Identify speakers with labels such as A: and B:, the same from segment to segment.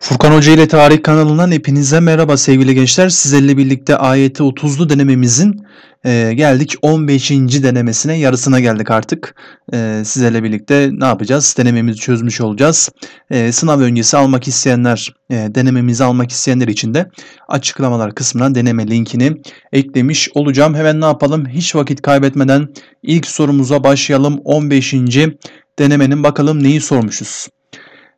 A: Furkan Hoca ile Tarih kanalından hepinize merhaba sevgili gençler. Sizlerle birlikte ayeti 30'lu denememizin e, geldik 15. denemesine yarısına geldik artık. E, sizlerle birlikte ne yapacağız? Denememizi çözmüş olacağız. E, sınav öncesi almak isteyenler, e, denememizi almak isteyenler için de açıklamalar kısmına deneme linkini eklemiş olacağım. Hemen ne yapalım? Hiç vakit kaybetmeden ilk sorumuza başlayalım. 15. denemenin bakalım neyi sormuşuz?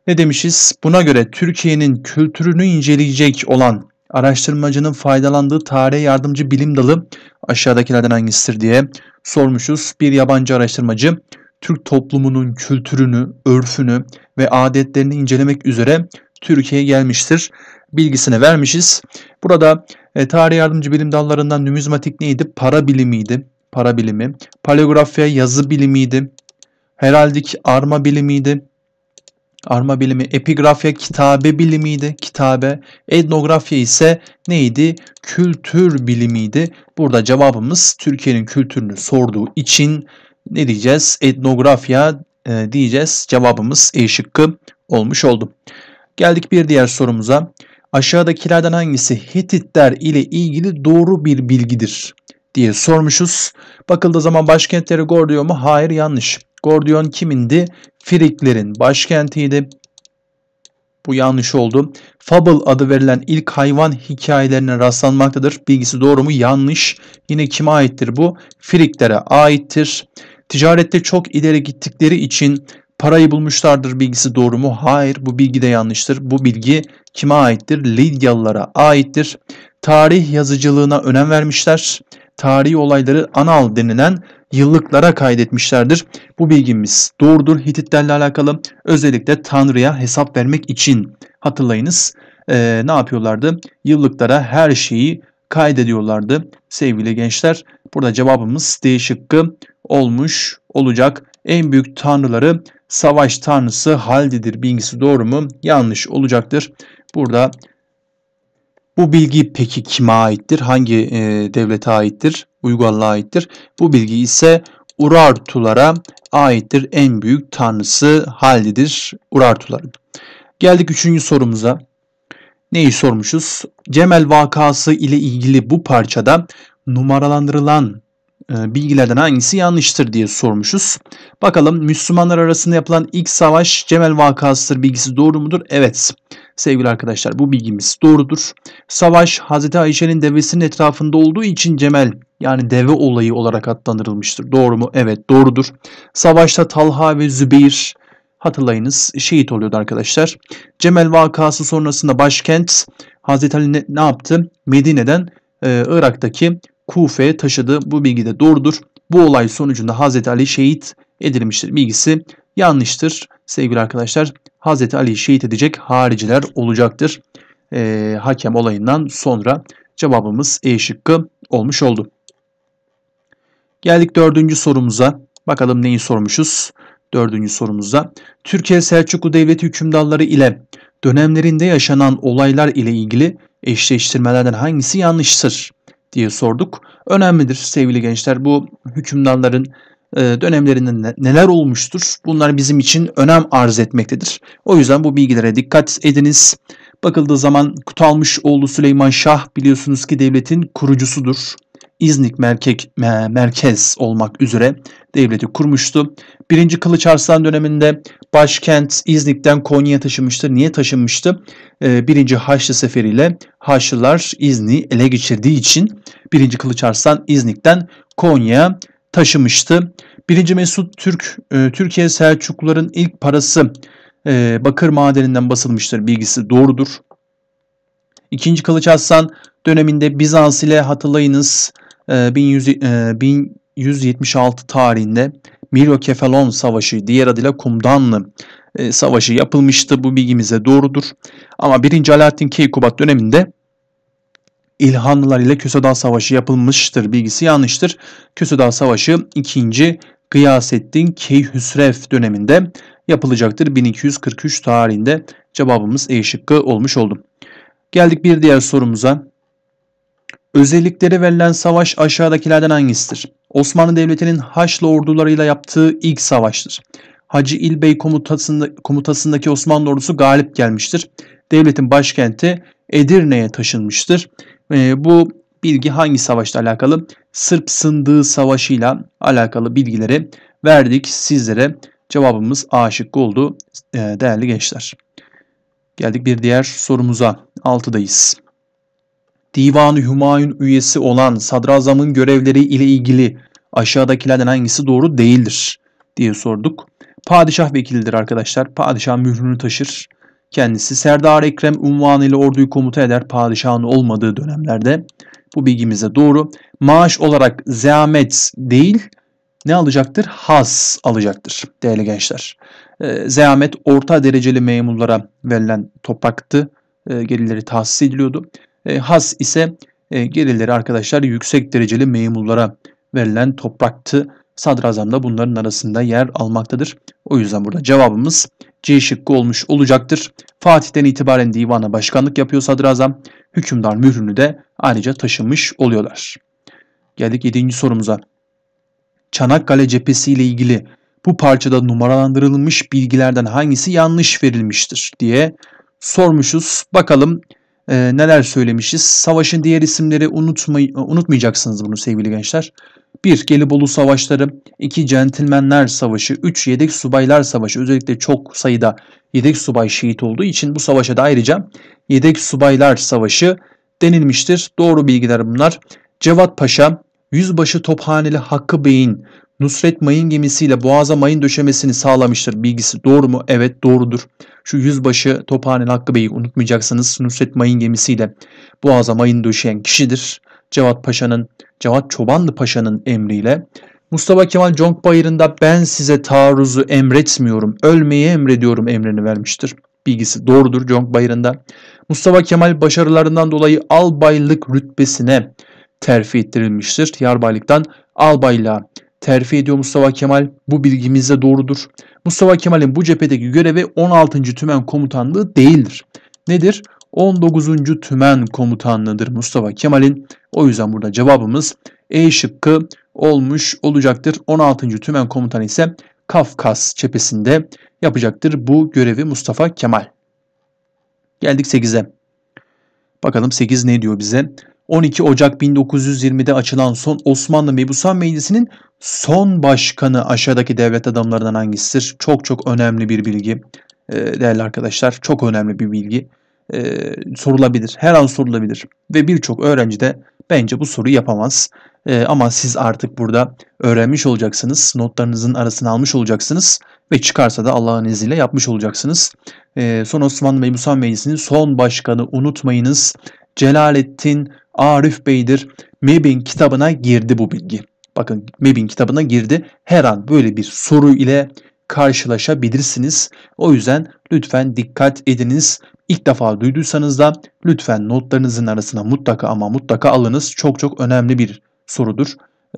A: Ne demişiz? Buna göre Türkiye'nin kültürünü inceleyecek olan araştırmacının faydalandığı tarihe yardımcı bilim dalı aşağıdakilerden hangisidir diye sormuşuz. Bir yabancı araştırmacı Türk toplumunun kültürünü, örfünü ve adetlerini incelemek üzere Türkiye'ye gelmiştir. Bilgisini vermişiz. Burada e, tarih yardımcı bilim dallarından numizmatik neydi? Para bilimiydi. Para bilimi. Paleografya yazı bilimiydi. Heraldik arma bilimiydi arma bilimi, epigrafya kitabe bilimiydi, kitabe. Etnografya ise neydi? Kültür bilimiydi. Burada cevabımız Türkiye'nin kültürünü sorduğu için ne diyeceğiz? Etnografya e, diyeceğiz. Cevabımız E şıkkı olmuş oldu. Geldik bir diğer sorumuza. Aşağıdakilerden hangisi Hititler ile ilgili doğru bir bilgidir diye sormuşuz. Bakıldığı zaman başkentleri gor mu? Hayır yanlış. Gordion kimindi? Friklerin başkentiydi. Bu yanlış oldu. Fable adı verilen ilk hayvan hikayelerine rastlanmaktadır. Bilgisi doğru mu? Yanlış. Yine kime aittir bu? Friklere aittir. Ticarette çok ileri gittikleri için parayı bulmuşlardır bilgisi doğru mu? Hayır bu bilgi de yanlıştır. Bu bilgi kime aittir? Lidyalılara aittir. Tarih yazıcılığına önem vermişler tarihi olayları anal denilen yıllıklara kaydetmişlerdir. Bu bilgimiz doğrudur. Hititlerle alakalı özellikle Tanrı'ya hesap vermek için hatırlayınız e, ne yapıyorlardı? Yıllıklara her şeyi kaydediyorlardı sevgili gençler. Burada cevabımız D şıkkı olmuş olacak. En büyük tanrıları savaş tanrısı Haldi'dir bilgisi doğru mu? Yanlış olacaktır. Burada bu bilgi peki kime aittir? Hangi e, devlete aittir? Uygarlığa aittir. Bu bilgi ise Urartulara aittir. En büyük tanrısı Haldi'dir Urartuların. Geldik üçüncü sorumuza. Neyi sormuşuz? Cemel vakası ile ilgili bu parçada numaralandırılan e, bilgilerden hangisi yanlıştır diye sormuşuz. Bakalım Müslümanlar arasında yapılan ilk savaş Cemel vakasıdır bilgisi doğru mudur? Evet. Sevgili arkadaşlar bu bilgimiz doğrudur. Savaş Hazreti Ayşe'nin devesinin etrafında olduğu için Cemel yani deve olayı olarak adlandırılmıştır. Doğru mu? Evet doğrudur. Savaşta Talha ve Zübeyir hatırlayınız şehit oluyordu arkadaşlar. Cemel vakası sonrasında başkent Hazreti Ali ne, ne yaptı? Medine'den e, Irak'taki Kufe'ye taşıdı. Bu bilgi de doğrudur. Bu olay sonucunda Hazreti Ali şehit edilmiştir. Bilgisi yanlıştır sevgili arkadaşlar. Hazreti Ali'yi şehit edecek hariciler olacaktır. E, hakem olayından sonra cevabımız E şıkkı olmuş oldu. Geldik dördüncü sorumuza. Bakalım neyi sormuşuz? Dördüncü sorumuzda Türkiye Selçuklu Devleti hükümdarları ile dönemlerinde yaşanan olaylar ile ilgili eşleştirmelerden hangisi yanlıştır diye sorduk. Önemlidir sevgili gençler bu hükümdarların e, dönemlerinde neler olmuştur? Bunlar bizim için önem arz etmektedir. O yüzden bu bilgilere dikkat ediniz. Bakıldığı zaman Kutalmış oğlu Süleyman Şah biliyorsunuz ki devletin kurucusudur. İznik merkek, merkez olmak üzere devleti kurmuştu. Birinci Kılıç Arslan döneminde başkent İznik'ten Konya'ya taşınmıştı. Niye taşınmıştı? E, birinci Haçlı seferiyle Haçlılar İznik'i ele geçirdiği için Birinci Kılıç Arslan İznik'ten Konya'ya taşımıştı. 1. Mesut Türk, e, Türkiye Selçukluların ilk parası e, bakır madeninden basılmıştır bilgisi doğrudur. 2. Kılıç Aslan döneminde Bizans ile hatırlayınız 1176 e, tarihinde Kefalon Savaşı diğer adıyla Kumdanlı Savaşı yapılmıştı. Bu bilgimize doğrudur. Ama 1. Alaaddin Keykubat döneminde İlhanlılar ile Kösedağ Savaşı yapılmıştır bilgisi yanlıştır. Kösedağ Savaşı 2. Gıyasettin Keyhüsrev döneminde yapılacaktır. 1243 tarihinde cevabımız E şıkkı olmuş oldu. Geldik bir diğer sorumuza. Özellikleri verilen savaş aşağıdakilerden hangisidir? Osmanlı Devleti'nin Haçlı ordularıyla yaptığı ilk savaştır. Hacı İlbey komutasında, komutasındaki Osmanlı ordusu galip gelmiştir. Devletin başkenti Edirne'ye taşınmıştır. E, bu bilgi hangi savaşla alakalı? Sırp Sındığı Savaşı'yla alakalı bilgileri verdik sizlere. Cevabımız A şıkkı oldu e, değerli gençler. Geldik bir diğer sorumuza. 6'dayız. Divan-ı Hümayun üyesi olan sadrazamın görevleri ile ilgili aşağıdakilerden hangisi doğru değildir diye sorduk. Padişah vekilidir arkadaşlar. Padişah mührünü taşır. Kendisi Serdar Ekrem unvanıyla orduyu komuta eder padişahın olmadığı dönemlerde. Bu bilgimize doğru. Maaş olarak zahmet değil ne alacaktır? Has alacaktır değerli gençler. E, ee, zeamet orta dereceli memurlara verilen topraktı. E, gelirleri tahsis ediliyordu. E, has ise e, gelirleri arkadaşlar yüksek dereceli memurlara verilen topraktı. Sadrazam da bunların arasında yer almaktadır. O yüzden burada cevabımız C şıkkı olmuş olacaktır. Fatih'ten itibaren divana başkanlık yapıyor sadrazam. Hükümdar mührünü de ayrıca taşımış oluyorlar. Geldik 7. sorumuza. Çanakkale cephesi ile ilgili bu parçada numaralandırılmış bilgilerden hangisi yanlış verilmiştir diye sormuşuz. Bakalım e, neler söylemişiz? Savaşın diğer isimleri unutmay unutmayacaksınız bunu sevgili gençler. 1. Gelibolu Savaşları 2. Centilmenler Savaşı 3. Yedek Subaylar Savaşı özellikle çok sayıda yedek subay şehit olduğu için bu savaşa da ayrıca Yedek Subaylar Savaşı denilmiştir. Doğru bilgiler bunlar. Cevat Paşa, Yüzbaşı Tophaneli Hakkı Bey'in Nusret Mayın gemisiyle Boğaz'a mayın döşemesini sağlamıştır. Bilgisi doğru mu? Evet doğrudur. Şu yüzbaşı Tophane'li Hakkı Bey'i unutmayacaksınız. Nusret Mayın gemisiyle Boğaz'a mayın döşeyen kişidir. Cevat Paşa'nın, Cevat Çobanlı Paşa'nın emriyle Mustafa Kemal Conk Bayırı'nda ben size taarruzu emretmiyorum, ölmeyi emrediyorum emrini vermiştir. Bilgisi doğrudur Conk Bayırı'nda. Mustafa Kemal başarılarından dolayı albaylık rütbesine terfi ettirilmiştir. Yarbaylıktan albaylığa terfi ediyor Mustafa Kemal. Bu bilgimiz de doğrudur. Mustafa Kemal'in bu cephedeki görevi 16. Tümen Komutanlığı değildir. Nedir? 19. Tümen Komutanlığı'dır Mustafa Kemal'in. O yüzden burada cevabımız E şıkkı olmuş olacaktır. 16. Tümen Komutanı ise Kafkas cephesinde yapacaktır bu görevi Mustafa Kemal. Geldik 8'e. Bakalım 8 ne diyor bize? 12 Ocak 1920'de açılan son Osmanlı Mebusan Meclisi'nin Son başkanı aşağıdaki devlet adamlarından hangisidir? Çok çok önemli bir bilgi ee, değerli arkadaşlar. Çok önemli bir bilgi ee, sorulabilir. Her an sorulabilir. Ve birçok öğrenci de bence bu soruyu yapamaz. Ee, ama siz artık burada öğrenmiş olacaksınız. Notlarınızın arasını almış olacaksınız. Ve çıkarsa da Allah'ın izniyle yapmış olacaksınız. E, son Osmanlı Mebusan Meclisi'nin son başkanı unutmayınız. Celalettin Arif Bey'dir. MEB'in kitabına girdi bu bilgi. Bakın MEB'in kitabına girdi. Her an böyle bir soru ile karşılaşabilirsiniz. O yüzden lütfen dikkat ediniz. İlk defa duyduysanız da lütfen notlarınızın arasına mutlaka ama mutlaka alınız. Çok çok önemli bir sorudur.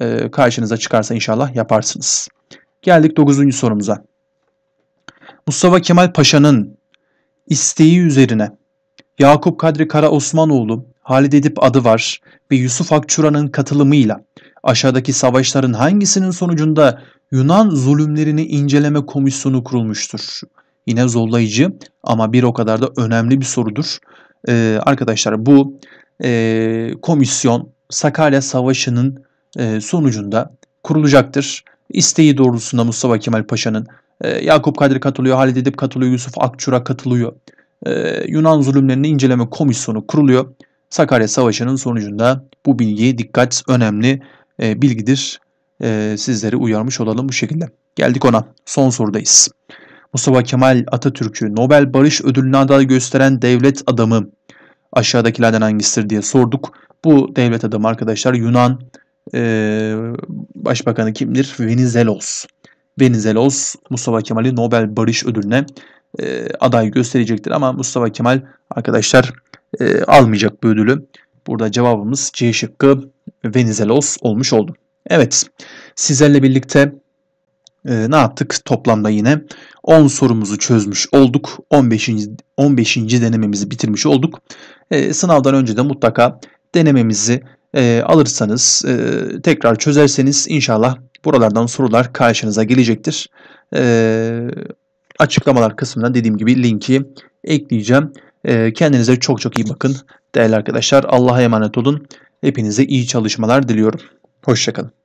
A: Ee, karşınıza çıkarsa inşallah yaparsınız. Geldik 9. sorumuza. Mustafa Kemal Paşa'nın isteği üzerine Yakup Kadri Kara Osmanoğlu, Halid Edip adı var ve Yusuf Akçura'nın katılımıyla Aşağıdaki savaşların hangisinin sonucunda Yunan zulümlerini inceleme komisyonu kurulmuştur? Yine zorlayıcı ama bir o kadar da önemli bir sorudur. Ee, arkadaşlar bu e, komisyon Sakarya Savaşı'nın e, sonucunda kurulacaktır. İsteği doğrultusunda Mustafa Kemal Paşa'nın e, Yakup Kadri katılıyor, Halid Edip katılıyor, Yusuf Akçura katılıyor. E, Yunan zulümlerini inceleme komisyonu kuruluyor. Sakarya Savaşı'nın sonucunda bu bilgi dikkat önemli e, bilgidir. E, sizleri uyarmış olalım bu şekilde. Geldik ona. Son sorudayız. Mustafa Kemal Atatürk'ü Nobel Barış Ödülü'ne aday gösteren devlet adamı aşağıdakilerden hangisidir diye sorduk. Bu devlet adamı arkadaşlar Yunan e, Başbakanı kimdir? Venizelos. Venizelos Mustafa Kemal'i Nobel Barış Ödülü'ne e, aday gösterecektir. Ama Mustafa Kemal arkadaşlar e, almayacak bu ödülü. Burada cevabımız C şıkkı Venizelos olmuş oldu. Evet sizlerle birlikte e, ne yaptık? Toplamda yine 10 sorumuzu çözmüş olduk. 15. 15. denememizi bitirmiş olduk. E, sınavdan önce de mutlaka denememizi e, alırsanız, e, tekrar çözerseniz inşallah buralardan sorular karşınıza gelecektir. E, açıklamalar kısmına dediğim gibi linki ekleyeceğim. E, kendinize çok çok iyi bakın değerli arkadaşlar. Allah'a emanet olun. Hepinize iyi çalışmalar diliyorum. Hoşçakalın.